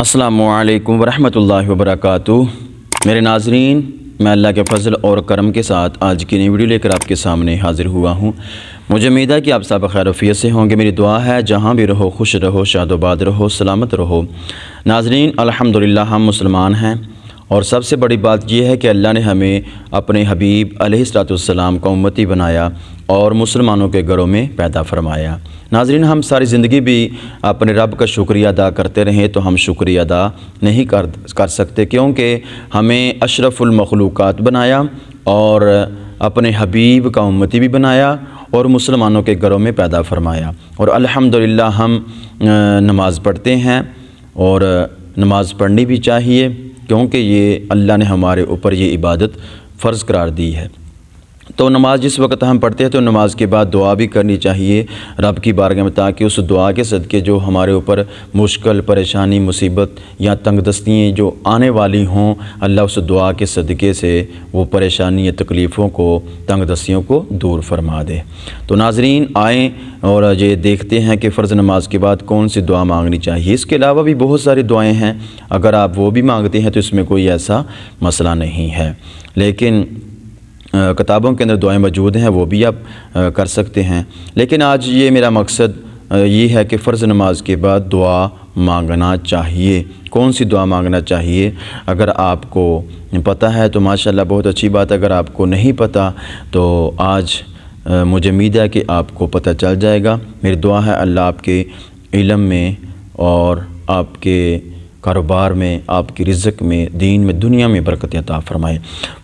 असलकम वरहमल वरक मेरे नाजरीन मैं अल्लाह के फजल और करम के साथ आज की नई वीडियो लेकर आपके सामने हाज़िर हुआ हूँ मुझे उम्मीद है कि आप सब खैरफियत से होंगे मेरी दुआ है जहाँ भी रहो खुश रहो शादोबाद रहो सलामत रहो नाजरीन अल्हम्दुलिल्लाह हम मुसलमान हैं और सबसे बड़ी बात यह है कि अल्लाह ने हमें अपने हबीब अलैहिस्सलाम का उम्मती बनाया और मुसलमानों के घरों में पैदा फरमाया नाजरीन हम सारी ज़िंदगी भी अपने रब का शुक्रिया अदा करते रहें तो हम शुक्रिया अदा नहीं कर कर सकते क्योंकि हमें अशरफुलमखलूक़ बनाया और अपने हबीब का उम्मती भी बनाया और मुसलमानों के घरों में पैदा फरमाया और अल्हम्दुलिल्लाह हम नमाज़ पढ़ते हैं और नमाज़ पढ़नी भी चाहिए क्योंकि ये अल्लाह ने हमारे ऊपर ये इबादत फ़र्ज़ करार दी है तो नमाज जिस वक्त हम पढ़ते हैं तो नमाज के बाद दुआ भी करनी चाहिए रब की बारगाह में ताकि उस दुआ के सदक़े जो हमारे ऊपर मुश्किल परेशानी मुसीबत या तंग दस्तियाँ जो आने वाली हों अल्लाह उस दुआ के सदक़े से वो परेशानी या तकलीफ़ों को तंग दस्तियों को दूर फरमा दे तो नाजरीन आएँ और ये देखते हैं कि फ़र्ज़ नमाज के बाद कौन सी दुआ मांगनी चाहिए इसके अलावा भी बहुत सारी दुआएँ हैं अगर आप वो भी मांगते हैं तो इसमें कोई ऐसा मसला नहीं है लेकिन किताबों के अंदर दुआएं मौजूद हैं वो भी आप कर सकते हैं लेकिन आज ये मेरा मकसद ये है कि फ़र्ज़ नमाज के बाद दुआ मांगना चाहिए कौन सी दुआ मांगना चाहिए अगर आपको पता है तो माशाल्लाह बहुत अच्छी बात अगर आपको नहीं पता तो आज मुझे उम्मीद है कि आपको पता चल जाएगा मेरी दुआ है अल्लाह आपके इलम में और आपके कारोबार में आपकी रिज़क में दीन में दुनिया में बरकत अता फ़रमाएँ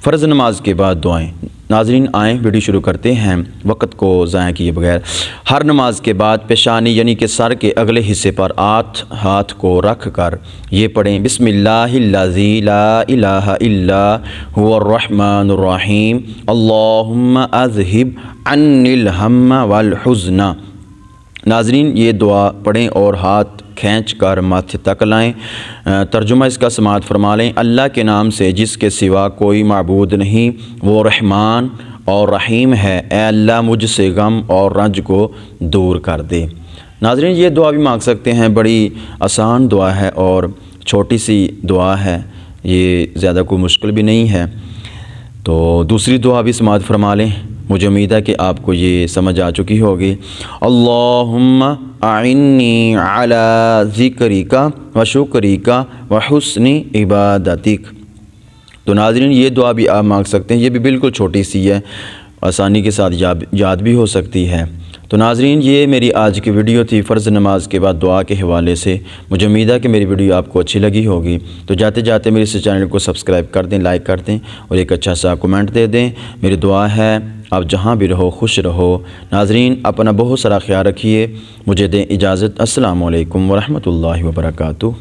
फ़र्ज़ नमाज के बाद दुआएँ नाजरीन आएँ वीडियो शुरू करते हैं वक्त को ज़ाया किए बगैर हर नमाज के बाद पेशानी यानी कि सर के अगले हिस्से पर आठ हाथ को रख कर ये पढ़ें बसमिल्लाजीलाहमान अजहब अनिल हम वालजना नाजरीन ये दुआ पढ़ें और हाथ खींच कर माथे तक लाएँ तर्जुमा इसका समात फरमा लें अल्लाह के नाम से जिसके सिवा कोई मबूद नहीं वो रहमान और रहीम है ए अल्लाह मुझसे गम और रंज को दूर कर दे नाजरीन ये दुआ भी मांग सकते हैं बड़ी आसान दुआ है और छोटी सी दुआ है ये ज़्यादा कोई मुश्किल भी नहीं है तो दूसरी दुआ भी समाज फरमा लें मुझे उम्मीद है कि आपको ये समझ आ चुकी होगी अल्लाहुम्मा अला ज़िक्री का व शुक्री का व हसन इबादतिक तो नाजरीन ये दुआ भी आप मांग सकते हैं ये भी बिल्कुल छोटी सी है आसानी के साथ याद याद भी हो सकती है तो नाजरीन ये मेरी आज की वीडियो थी फ़र्ज़ नमाज के बाद दुआ के हवाले से मुझे उम्मीद है कि मेरी वीडियो आपको अच्छी लगी होगी तो जाते जाते मेरे इस चैनल को सब्सक्राइब कर दें लाइक कर दें और एक अच्छा सा कमेंट दे दें मेरी दुआ है आप जहाँ भी रहो खुश रहो नाजरीन अपना बहुत सारा ख्याल रखिए मुझे दें इजाज़त असलकम वरहमल वर्का